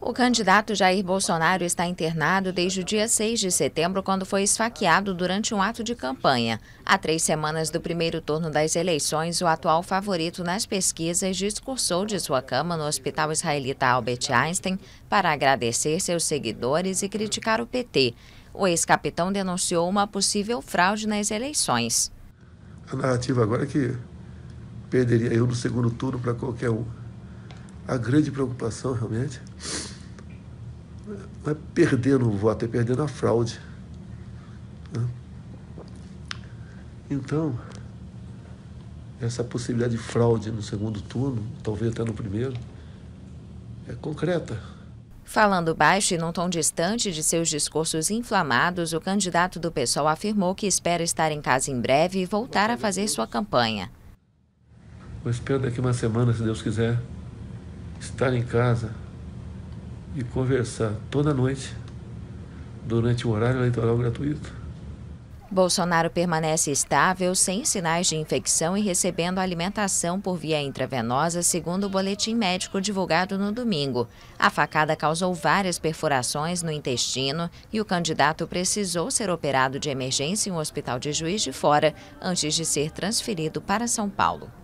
O candidato Jair Bolsonaro está internado desde o dia 6 de setembro, quando foi esfaqueado durante um ato de campanha. Há três semanas do primeiro turno das eleições, o atual favorito nas pesquisas discursou de sua cama no hospital israelita Albert Einstein para agradecer seus seguidores e criticar o PT. O ex-capitão denunciou uma possível fraude nas eleições. A narrativa agora é que perderia eu no segundo turno para qualquer um a grande preocupação realmente é perder no voto, é perder na fraude. Né? Então, essa possibilidade de fraude no segundo turno, talvez até no primeiro, é concreta. Falando baixo e num tom distante de seus discursos inflamados, o candidato do PSOL afirmou que espera estar em casa em breve e voltar a fazer sua campanha. Eu espero daqui uma semana, se Deus quiser, estar em casa e conversar toda noite durante o horário eleitoral gratuito. Bolsonaro permanece estável, sem sinais de infecção e recebendo alimentação por via intravenosa, segundo o boletim médico divulgado no domingo. A facada causou várias perfurações no intestino e o candidato precisou ser operado de emergência em um hospital de Juiz de Fora antes de ser transferido para São Paulo.